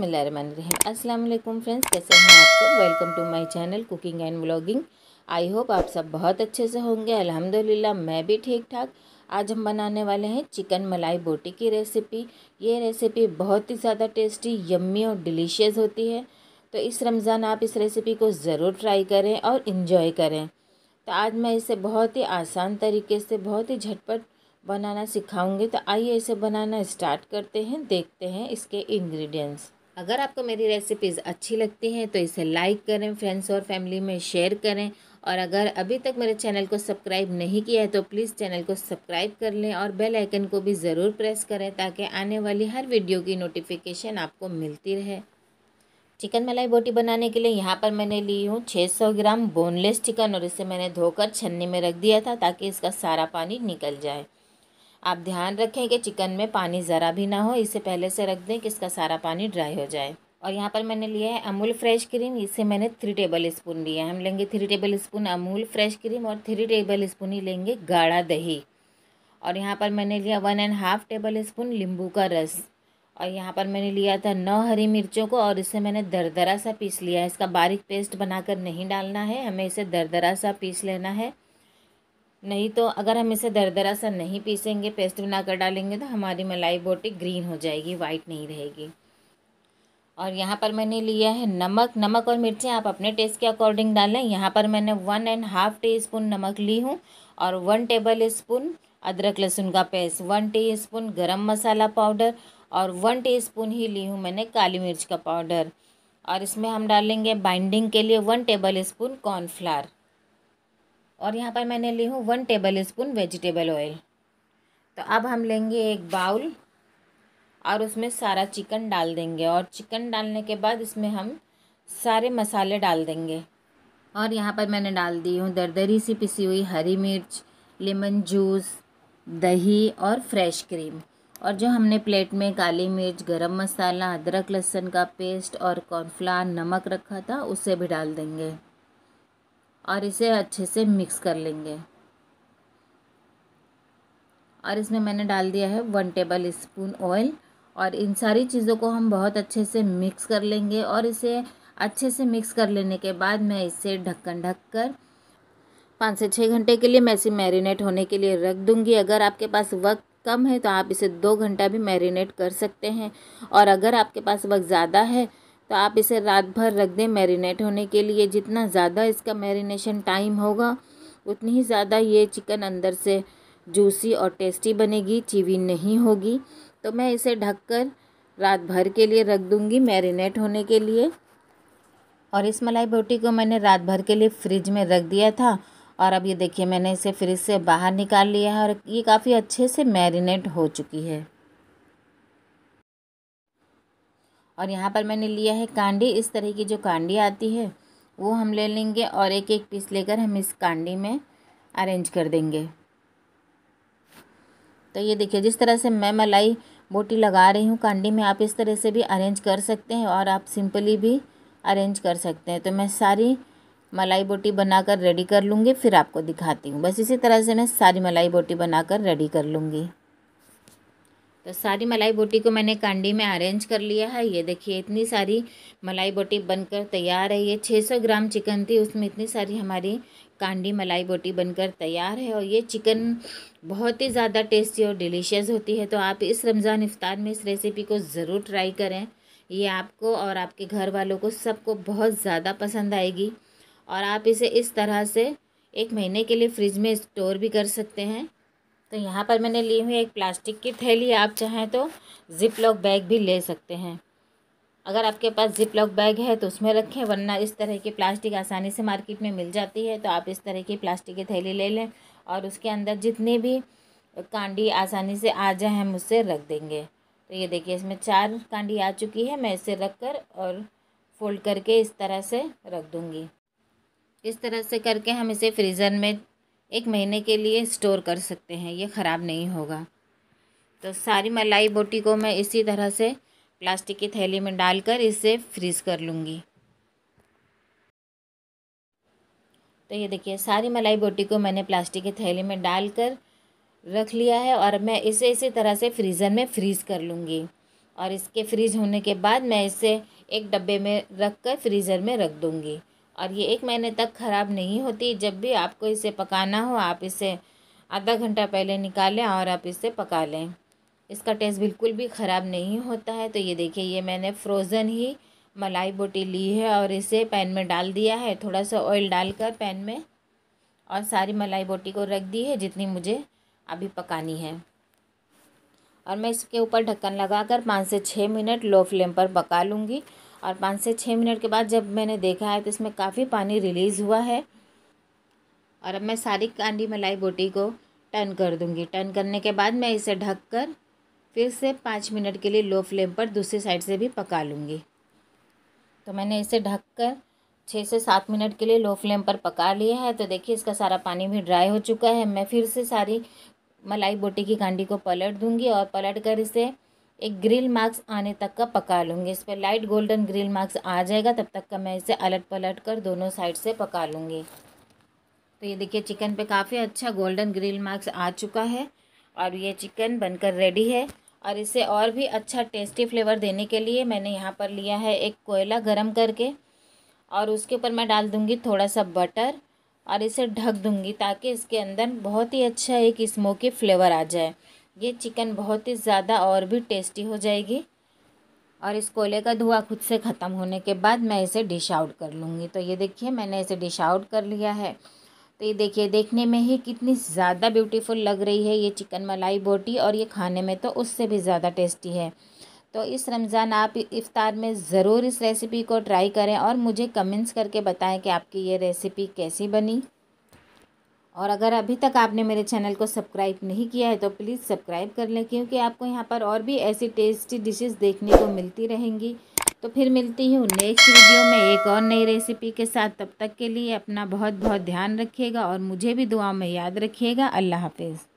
बिसमीम अल्लाम फ्रेंड्स कैसे हैं आप सब welcome to my channel cooking and vlogging I hope आप सब बहुत अच्छे से होंगे अल्हम्दुलिल्लाह मैं भी ठीक ठाक आज हम बनाने वाले हैं चिकन मलाई बोटी की रेसिपी ये रेसिपी बहुत ही ज़्यादा टेस्टी यम्मी और डिलीशियस होती है तो इस रमज़ान आप इस रेसिपी को ज़रूर ट्राई करें और इन्जॉय करें तो आज मैं इसे बहुत ही आसान तरीके से बहुत ही झटपट बनाना सिखाऊंगी तो आइए इसे बनाना स्टार्ट करते हैं देखते हैं इसके इंग्रेडिएंट्स अगर आपको मेरी रेसिपीज़ अच्छी लगती हैं तो इसे लाइक करें फ्रेंड्स और फैमिली में शेयर करें और अगर अभी तक मेरे चैनल को सब्सक्राइब नहीं किया है तो प्लीज़ चैनल को सब्सक्राइब कर लें और बेल आइकन को भी ज़रूर प्रेस करें ताकि आने वाली हर वीडियो की नोटिफिकेशन आपको मिलती रहे चिकन मलाई बोटी बनाने के लिए यहाँ पर मैंने ली हूँ 600 ग्राम बोनलेस चिकन और इसे मैंने धोकर छन्नी में रख दिया था ताकि इसका सारा पानी निकल जाए आप ध्यान रखें कि चिकन में पानी ज़रा भी ना हो इसे पहले से रख दें कि इसका सारा पानी ड्राई हो जाए और यहाँ पर मैंने लिया है अमूल फ्रेश क्रीम इसे मैंने थ्री टेबल स्पून लिया है हम लेंगे three tablespoon Amul fresh cream और थ्री टेबल स्पून ही लेंगे गाढ़ा दही और यहाँ पर मैंने लिया one and half tablespoon नींबू का रस और यहाँ पर मैंने लिया था नौ हरी मिर्चों को और इसे मैंने दरदरा सा पीस लिया है इसका बारीक पेस्ट बनाकर नहीं डालना है हमें इसे दरदरा सा पीस लेना है नहीं तो अगर हम इसे दरदरा सा नहीं पीसेंगे पेस्ट बनाकर डालेंगे तो हमारी मलाई बोटी ग्रीन हो जाएगी वाइट नहीं रहेगी और यहाँ पर मैंने लिया है नमक नमक और मिर्चें आप अपने टेस्ट के अकॉर्डिंग डालें यहाँ पर मैंने one and half teaspoon नमक ली हूँ और वन टेबल स्पून अदरक लहसुन का पेस्ट वन टी स्पून गर्म मसाला पाउडर और वन टी स्पून ही ली हूँ मैंने काली मिर्च का पाउडर और इसमें हम डालेंगे बाइंडिंग के लिए वन टेबल स्पून कॉर्नफ्लावर और यहाँ पर मैंने ली हूँ one tablespoon vegetable oil तो अब हम लेंगे एक बाउल और उसमें सारा चिकन डाल देंगे और चिकन डालने के बाद इसमें हम सारे मसाले डाल देंगे और यहाँ पर मैंने डाल दी हूँ दरदरी सी पिसी हुई हरी मिर्च लेमन जूस दही और फ्रेश क्रीम और जो हमने प्लेट में काली मिर्च गरम मसाला अदरक लहसुन का पेस्ट और कॉर्नफ्लावर नमक रखा था उसे भी डाल देंगे और इसे अच्छे से मिक्स कर लेंगे और इसमें मैंने डाल दिया है वन टेबल स्पून ऑयल और इन सारी चीज़ों को हम बहुत अच्छे से मिक्स कर लेंगे और इसे अच्छे से मिक्स कर लेने के बाद मैं इसे ढक्कन ढक कर पाँच से छः घंटे के लिए मैं इसे मैरिनेट होने के लिए रख दूँगी अगर आपके पास वक्त कम है तो आप इसे दो घंटा भी मैरिनेट कर सकते हैं और अगर आपके पास वक्त ज़्यादा है तो आप इसे रात भर रख दें मैरिनेट होने के लिए जितना ज़्यादा इसका मैरिनेशन टाइम होगा उतनी ही ज़्यादा ये चिकन अंदर से जूसी और टेस्टी बनेगी चीवी नहीं होगी तो मैं इसे ढककर रात भर के लिए रख दूँगी मैरिनेट होने के लिए और इस मलाई बोटी को मैंने रात भर के लिए फ्रिज में रख दिया था और अब ये देखिए मैंने इसे फ्रिज से बाहर निकाल लिया है और ये काफ़ी अच्छे से मैरिनेट हो चुकी है और यहाँ पर मैंने लिया है कांडी इस तरह की जो कांडी आती है वो हम ले लेंगे और एक एक पीस लेकर हम इस कांडी में अरेंज कर देंगे तो ये देखिए जिस तरह से मैं मलाई बोटी लगा रही हूँ कांडी में आप इस तरह से भी अरेंज कर सकते हैं और आप सिंपली भी अरेंज कर सकते हैं तो मैं सारी मलाई बोटी बनाकर रेडी कर लूँगी फिर आपको दिखाती हूँ बस इसी तरह से मैं सारी मलाई बोटी बनाकर रेडी कर लूँगी तो सारी मलाई बोटी को मैंने कांडी में अरेंज कर लिया है ये देखिए इतनी सारी मलाई बोटी बनकर तैयार है ये 600 ग्राम चिकन थी उसमें इतनी सारी हमारी कांडी मलाई बोटी बनकर तैयार है और ये चिकन बहुत ही ज़्यादा टेस्टी और डिलीशियस होती है तो आप इस रमज़ान इफ्तार में इस रेसिपी को ज़रूर ट्राई करें ये आपको और आपके घर वालों को सबको बहुत ज़्यादा पसंद आएगी और आप इसे इस तरह से एक महीने के लिए फ्रिज में स्टोर भी कर सकते हैं तो यहाँ पर मैंने ली हुई एक प्लास्टिक की थैली आप चाहें तो ज़िप लॉक बैग भी ले सकते हैं अगर आपके पास जिप लॉक बैग है तो उसमें रखें वरना इस तरह की प्लास्टिक आसानी से मार्केट में मिल जाती है तो आप इस तरह की प्लास्टिक की थैली ले लें और उसके अंदर जितने भी कांडी आसानी से आ जाए हम उससे रख देंगे तो ये देखिए इसमें चार कांडी आ चुकी है मैं इसे रख कर और फोल्ड करके इस तरह से रख दूँगी इस तरह से करके हम इसे फ्रीज़र में एक महीने के लिए स्टोर कर सकते हैं ये ख़राब नहीं होगा तो सारी मलाई बोटी को मैं इसी तरह से प्लास्टिक की थैली में डालकर इसे फ्रीज कर लूँगी तो ये देखिए सारी मलाई बोटी को मैंने प्लास्टिक की थैली में डालकर रख लिया है और मैं इसे इसी तरह से फ्रीज़र में फ्रीज़ कर लूँगी और इसके फ्रीज होने के बाद मैं इसे एक डब्बे में रख कर फ्रीज़र में रख दूँगी और ये एक महीने तक ख़राब नहीं होती जब भी आपको इसे पकाना हो आप इसे आधा घंटा पहले निकालें और आप इसे पका लें इसका टेस्ट बिल्कुल भी ख़राब नहीं होता है तो ये देखिए ये मैंने फ्रोज़न ही मलाई बोटी ली है और इसे पैन में डाल दिया है थोड़ा सा ऑयल डालकर पैन में और सारी मलाई बोटी को रख दी है जितनी मुझे अभी पकानी है और मैं इसके ऊपर ढक्कन लगाकर पाँच से छः मिनट लो फ्लेम पर पका लूँगी और पाँच से छः मिनट के बाद जब मैंने देखा है तो इसमें काफ़ी पानी रिलीज़ हुआ है और अब मैं सारी कांडी मलाई बोटी को टर्न कर दूंगी टर्न करने के बाद मैं इसे ढक कर फिर से पाँच मिनट के लिए लो फ्लेम पर दूसरी साइड से भी पका लूँगी तो मैंने इसे ढक कर छः से सात मिनट के लिए लो फ्लेम पर पका लिया है तो देखिए इसका सारा पानी भी ड्राई हो चुका है मैं फिर से सारी मलाई बोटी की कांडी को पलट दूंगी और पलट कर इसे एक ग्रिल मार्क्स आने तक का पका लूँगी इस पर लाइट गोल्डन ग्रिल मार्क्स आ जाएगा तब तक का मैं इसे अलट पलट कर दोनों साइड से पका लूँगी तो ये देखिए चिकन पे काफ़ी अच्छा गोल्डन ग्रिल मार्क्स आ चुका है और ये चिकन बनकर रेडी है और इसे और भी अच्छा टेस्टी फ्लेवर देने के लिए मैंने यहाँ पर लिया है एक कोयला गर्म करके और उसके ऊपर मैं डाल दूँगी थोड़ा सा बटर और इसे ढक दूँगी ताकि इसके अंदर बहुत ही अच्छा एक स्मोकी फ्लेवर आ जाए ये चिकन बहुत ही ज़्यादा और भी टेस्टी हो जाएगी और इस कोयले का धुआं खुद से ख़त्म होने के बाद मैं इसे डिश आउट कर लूँगी तो ये देखिए मैंने इसे डिश आउट कर लिया है तो ये देखिए देखने में ही कितनी ज़्यादा ब्यूटीफुल लग रही है ये चिकन मलाई बोटी और ये खाने में तो उससे भी ज़्यादा टेस्टी है तो इस रमज़ान आप इफ़ार में ज़रूर इस रेसिपी को ट्राई करें और मुझे कमेंट्स करके बताएं कि आपकी ये रेसिपी कैसी बनी और अगर अभी तक आपने मेरे चैनल को सब्सक्राइब नहीं किया है तो प्लीज़ सब्सक्राइब कर लें क्योंकि आपको यहाँ पर और भी ऐसी टेस्टी डिशेस देखने को मिलती रहेंगी तो फिर मिलती हूँ नेक्स्ट वीडियो में एक और नई रेसिपी के साथ तब तक के लिए अपना बहुत बहुत ध्यान रखिएगा और मुझे भी दुआ में याद रखिएगा अल्लाह हाफिज़